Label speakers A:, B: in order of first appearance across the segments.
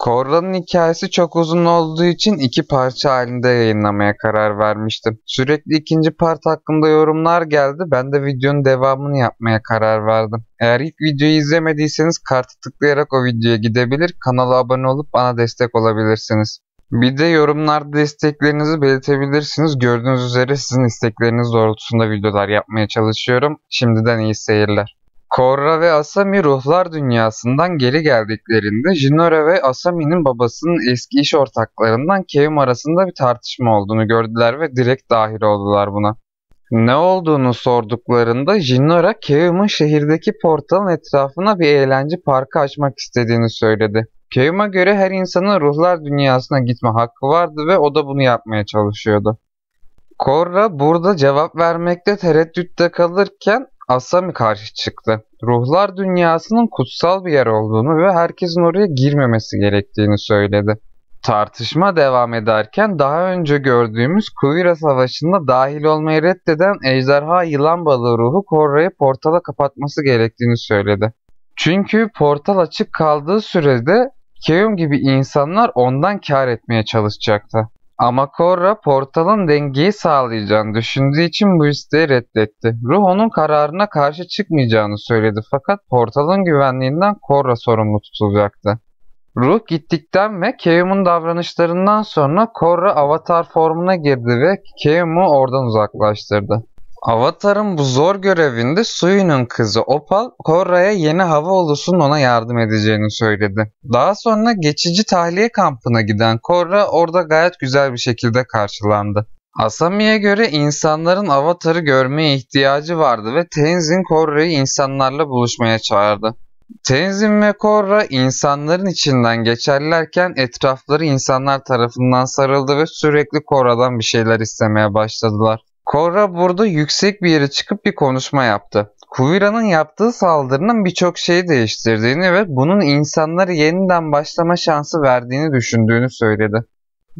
A: Korda'nın hikayesi çok uzun olduğu için iki parça halinde yayınlamaya karar vermiştim. Sürekli ikinci part hakkında yorumlar geldi. Ben de videonun devamını yapmaya karar verdim. Eğer ilk videoyu izlemediyseniz kartı tıklayarak o videoya gidebilir, kanala abone olup bana destek olabilirsiniz. Bir de yorumlarda desteklerinizi belirtebilirsiniz. Gördüğünüz üzere sizin istekleriniz doğrultusunda videolar yapmaya çalışıyorum. Şimdiden iyi seyirler. Korra ve Asami ruhlar dünyasından geri geldiklerinde Jinora ve Asami'nin babasının eski iş ortaklarından Keim arasında bir tartışma olduğunu gördüler ve direkt dahil oldular buna. Ne olduğunu sorduklarında Jinora Keim'in şehirdeki portalın etrafına bir eğlence parkı açmak istediğini söyledi. Keim'e göre her insanın ruhlar dünyasına gitme hakkı vardı ve o da bunu yapmaya çalışıyordu. Korra burada cevap vermekte tereddütte kalırken Asami karşı çıktı. Ruhlar dünyasının kutsal bir yer olduğunu ve herkesin oraya girmemesi gerektiğini söyledi. Tartışma devam ederken daha önce gördüğümüz Kuvira Savaşı'nda dahil olmayı reddeden ejderha yılan balığı ruhu Korra'yı portala kapatması gerektiğini söyledi. Çünkü portal açık kaldığı sürede Keum gibi insanlar ondan kar etmeye çalışacaktı. Ama Korra portalın dengeyi sağlayacağını düşündüğü için bu isteği reddetti. Ruh onun kararına karşı çıkmayacağını söyledi fakat portalın güvenliğinden Korra sorumlu tutulacaktı. Ruh gittikten ve Keum'un davranışlarından sonra Korra avatar formuna girdi ve Keum'u oradan uzaklaştırdı. Avatar'ın bu zor görevinde Suyu'nun kızı Opal, Korra'ya yeni hava ulusunun ona yardım edeceğini söyledi. Daha sonra geçici tahliye kampına giden Korra orada gayet güzel bir şekilde karşılandı. Asami'ye göre insanların Avatar'ı görmeye ihtiyacı vardı ve Tenzin Korra'yı insanlarla buluşmaya çağırdı. Tenzin ve Korra insanların içinden geçerlerken etrafları insanlar tarafından sarıldı ve sürekli Korra'dan bir şeyler istemeye başladılar. Korra burada yüksek bir yere çıkıp bir konuşma yaptı. Kuvira'nın yaptığı saldırının birçok şeyi değiştirdiğini ve bunun insanlara yeniden başlama şansı verdiğini düşündüğünü söyledi.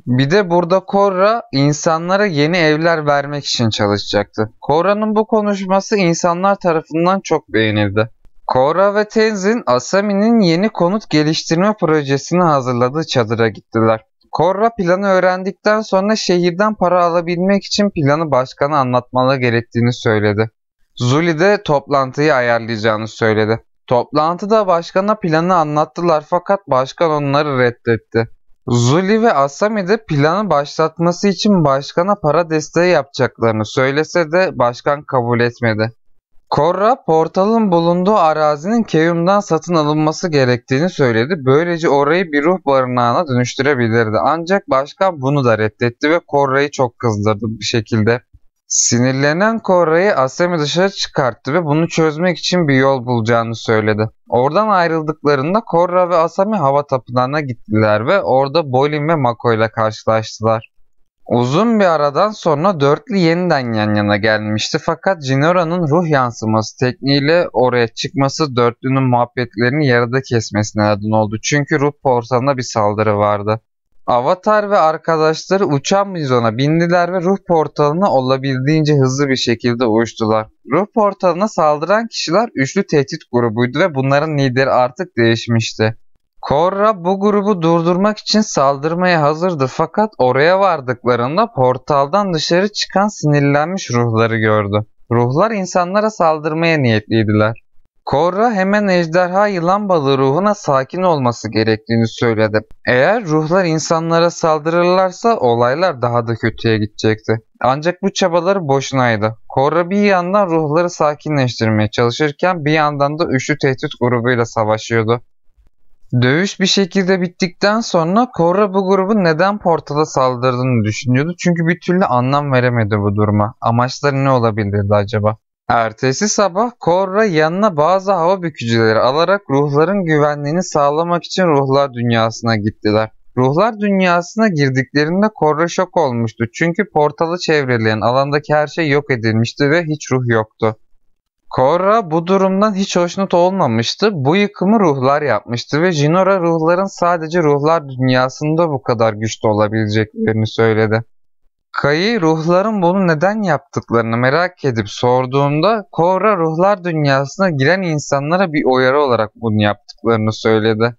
A: Bir de burada Korra insanlara yeni evler vermek için çalışacaktı. Korra'nın bu konuşması insanlar tarafından çok beğenildi. Korra ve Tenzin Asami'nin yeni konut geliştirme projesini hazırladığı çadıra gittiler. Korra planı öğrendikten sonra şehirden para alabilmek için planı başkana anlatmalı gerektiğini söyledi. Zuli de toplantıyı ayarlayacağını söyledi. Toplantıda başkana planı anlattılar fakat başkan onları reddetti. Zuli ve Asami de planı başlatması için başkana para desteği yapacaklarını söylese de başkan kabul etmedi. Korra portalın bulunduğu arazinin Keyyum'dan satın alınması gerektiğini söyledi. Böylece orayı bir ruh barınağına dönüştürebilirdi. Ancak başkan bunu da reddetti ve Korra'yı çok kızdırdı bir şekilde. Sinirlenen Korra'yı Asemi dışarı çıkarttı ve bunu çözmek için bir yol bulacağını söyledi. Oradan ayrıldıklarında Korra ve Asami hava tapınağına gittiler ve orada Bolin ve Mako ile karşılaştılar. Uzun bir aradan sonra dörtlü yeniden yan yana gelmişti fakat Jinora'nın ruh yansıması tekniğiyle oraya çıkması dörtlünün muhabbetlerini yarıda kesmesine neden oldu. Çünkü ruh portalına bir saldırı vardı. Avatar ve arkadaşları uçan mizona bindiler ve ruh portalına olabildiğince hızlı bir şekilde uçtular. Ruh portalına saldıran kişiler üçlü tehdit grubuydu ve bunların lideri artık değişmişti. Korra bu grubu durdurmak için saldırmaya hazırdı fakat oraya vardıklarında portaldan dışarı çıkan sinirlenmiş ruhları gördü. Ruhlar insanlara saldırmaya niyetliydiler. Korra hemen ejderha yılan balığı ruhuna sakin olması gerektiğini söyledi. Eğer ruhlar insanlara saldırırlarsa olaylar daha da kötüye gidecekti. Ancak bu çabaları boşunaydı. Korra bir yandan ruhları sakinleştirmeye çalışırken bir yandan da üçlü tehdit grubuyla savaşıyordu. Dövüş bir şekilde bittikten sonra Korra bu grubu neden portala saldırdığını düşünüyordu. Çünkü bir türlü anlam veremedi bu duruma. Amaçları ne olabilirdi acaba? Ertesi sabah Korra yanına bazı hava bükücüleri alarak ruhların güvenliğini sağlamak için ruhlar dünyasına gittiler. Ruhlar dünyasına girdiklerinde Korra şok olmuştu çünkü portalı çevreleyen alandaki her şey yok edilmişti ve hiç ruh yoktu. Korra bu durumdan hiç hoşnut olmamıştı. Bu yıkımı ruhlar yapmıştı ve Jinora ruhların sadece ruhlar dünyasında bu kadar güçlü olabileceklerini söyledi. Kayı ruhların bunu neden yaptıklarını merak edip sorduğunda Korra ruhlar dünyasına giren insanlara bir uyarı olarak bunu yaptıklarını söyledi.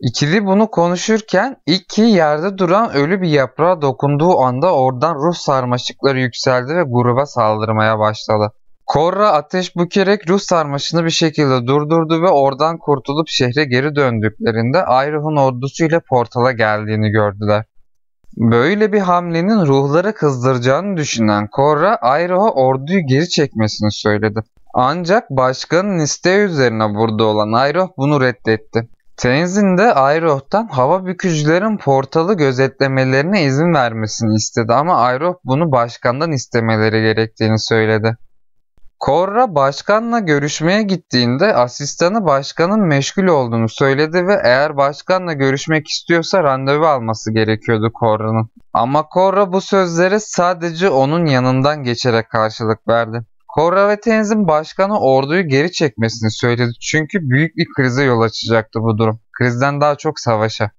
A: İkili bunu konuşurken iki yerde duran ölü bir yaprağa dokunduğu anda oradan ruh sarmaşıkları yükseldi ve gruba saldırmaya başladı. Korra ateş bükerek Rus sarmaşını bir şekilde durdurdu ve oradan kurtulup şehre geri döndüklerinde Ayrıh'ın ordusu ile portala geldiğini gördüler. Böyle bir hamlenin ruhları kızdıracağını düşünen Korra Ayrıh'a orduyu geri çekmesini söyledi. Ancak başkanın isteği üzerine burada olan Ayroh bunu reddetti. Tenzin de Ayroh'tan hava bükücülerin portalı gözetlemelerine izin vermesini istedi ama Ayroh bunu başkandan istemeleri gerektiğini söyledi. Korra başkanla görüşmeye gittiğinde asistanı başkanın meşgul olduğunu söyledi ve eğer başkanla görüşmek istiyorsa randevu alması gerekiyordu Korra'nın. Ama Korra bu sözlere sadece onun yanından geçerek karşılık verdi. Korra ve Tenzin başkanı orduyu geri çekmesini söyledi çünkü büyük bir krize yol açacaktı bu durum. Krizden daha çok savaşa.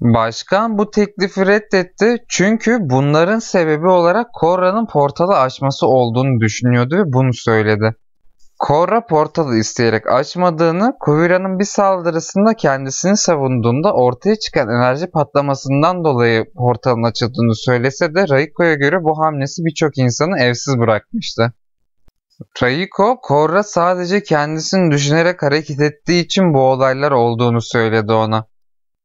A: Başkan bu teklifi reddetti çünkü bunların sebebi olarak Korra'nın portalı açması olduğunu düşünüyordu ve bunu söyledi. Korra portalı isteyerek açmadığını, Kuvira'nın bir saldırısında kendisini savunduğunda ortaya çıkan enerji patlamasından dolayı portalın açıldığını söylese de Raiko'ya göre bu hamlesi birçok insanı evsiz bırakmıştı. Raiko, Korra sadece kendisini düşünerek hareket ettiği için bu olaylar olduğunu söyledi ona.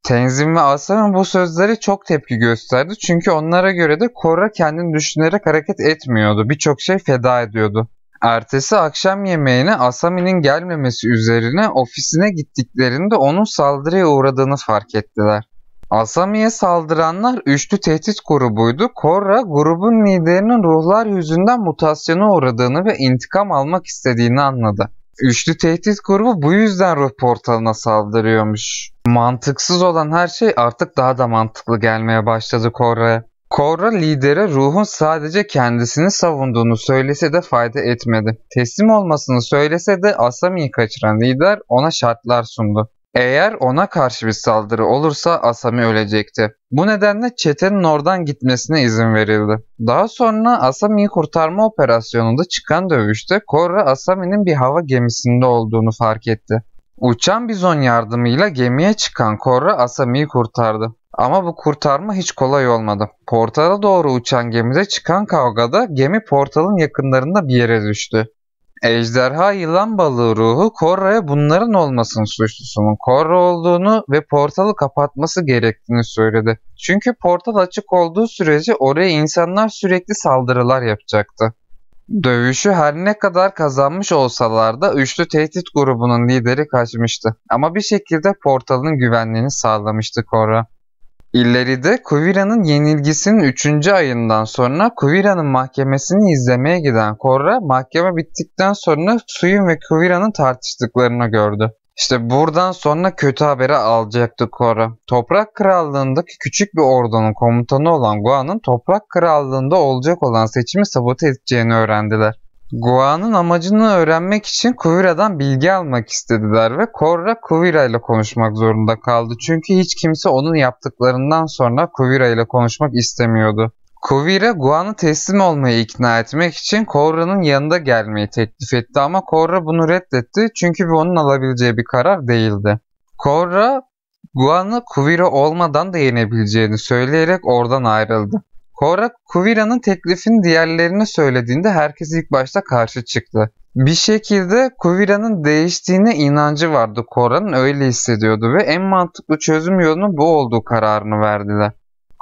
A: Tenzin ve Aslan'ın bu sözleri çok tepki gösterdi çünkü onlara göre de Korra kendini düşünerek hareket etmiyordu. Birçok şey feda ediyordu. Ertesi akşam yemeğine Asami'nin gelmemesi üzerine ofisine gittiklerinde onun saldırıya uğradığını fark ettiler. Asami'ye saldıranlar üçlü tehdit grubuydu. Korra grubun liderinin ruhlar yüzünden mutasyona uğradığını ve intikam almak istediğini anladı. Üçlü tehdit grubu bu yüzden ruh portalına saldırıyormuş mantıksız olan her şey artık daha da mantıklı gelmeye başladı Korra. Korra lidere ruhun sadece kendisini savunduğunu söylese de fayda etmedi. Teslim olmasını söylese de Asami'yi kaçıran lider ona şartlar sundu. Eğer ona karşı bir saldırı olursa Asami ölecekti. Bu nedenle çetenin oradan gitmesine izin verildi. Daha sonra Asami'yi kurtarma operasyonunda çıkan dövüşte Korra Asami'nin bir hava gemisinde olduğunu fark etti. Uçan bizon yardımıyla gemiye çıkan Korra Asami'yi kurtardı. Ama bu kurtarma hiç kolay olmadı. Portala doğru uçan gemide çıkan kavgada gemi portalın yakınlarında bir yere düştü. Ejderha yılan balığı ruhu Korra'ya bunların olmasının suçlusunun Korra olduğunu ve portalı kapatması gerektiğini söyledi. Çünkü portal açık olduğu sürece oraya insanlar sürekli saldırılar yapacaktı. Dövüşü her ne kadar kazanmış olsalar da üçlü tehdit grubunun lideri kaçmıştı. Ama bir şekilde portalın güvenliğini sağlamıştı Korra. İleride Kuvira'nın yenilgisinin 3. ayından sonra Kuvira'nın mahkemesini izlemeye giden Korra mahkeme bittikten sonra Suyun ve Kuvira'nın tartıştıklarını gördü. İşte buradan sonra kötü haberi alacaktı Kora. Toprak Krallığındaki küçük bir ordunun komutanı olan Gua'nın Toprak Krallığında olacak olan seçimi sabote edeceğini öğrendiler. Gua'nın amacını öğrenmek için Kuvira'dan bilgi almak istediler ve Korra Kuvira ile konuşmak zorunda kaldı. Çünkü hiç kimse onun yaptıklarından sonra Kuvira ile konuşmak istemiyordu. Kuvira Guan'ı teslim olmaya ikna etmek için Korra'nın yanında gelmeyi teklif etti ama Korra bunu reddetti çünkü bu onun alabileceği bir karar değildi. Korra Guan'ı Kuvira olmadan da yenebileceğini söyleyerek oradan ayrıldı. Korra Kuvira'nın teklifini diğerlerine söylediğinde herkes ilk başta karşı çıktı. Bir şekilde Kuvira'nın değiştiğine inancı vardı Korra'nın öyle hissediyordu ve en mantıklı çözüm yolunun bu olduğu kararını verdiler.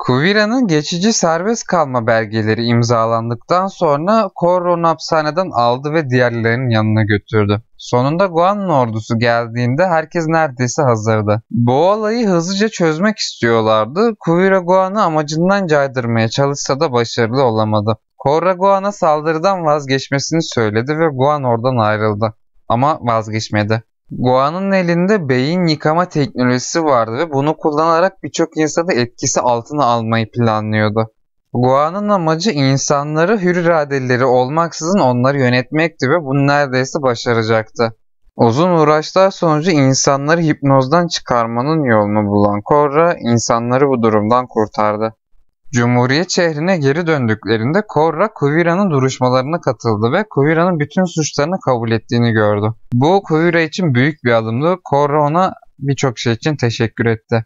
A: Kuvira'nın geçici serbest kalma belgeleri imzalandıktan sonra Korron hapishaneden aldı ve diğerlerinin yanına götürdü. Sonunda Guan'ın ordusu geldiğinde herkes neredeyse hazırdı. Bu olayı hızlıca çözmek istiyorlardı. Kuvira Guan'ı amacından caydırmaya çalışsa da başarılı olamadı. Korra Guan'a saldırıdan vazgeçmesini söyledi ve Guan oradan ayrıldı. Ama vazgeçmedi. Gua'nın elinde beyin yıkama teknolojisi vardı ve bunu kullanarak birçok insanı etkisi altına almayı planlıyordu. Guanın amacı insanları hür iradeleri olmaksızın onları yönetmekti ve bunu neredeyse başaracaktı. Uzun uğraşlar sonucu insanları hipnozdan çıkarmanın yolunu bulan Korra insanları bu durumdan kurtardı. Cumhuriyet şehrine geri döndüklerinde Korra Kuvira'nın duruşmalarına katıldı ve Kuvira'nın bütün suçlarını kabul ettiğini gördü. Bu Kuvira için büyük bir adımdı. Korra ona birçok şey için teşekkür etti.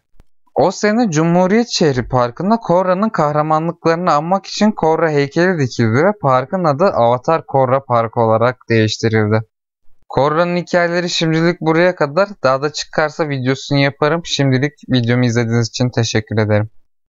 A: O sene Cumhuriyet Şehri Parkı'nda Korra'nın kahramanlıklarını anmak için Korra heykeli dikildi ve parkın adı Avatar Korra Park olarak değiştirildi. Korra'nın hikayeleri şimdilik buraya kadar. Daha da çıkarsa videosunu yaparım. Şimdilik videomu izlediğiniz için teşekkür ederim.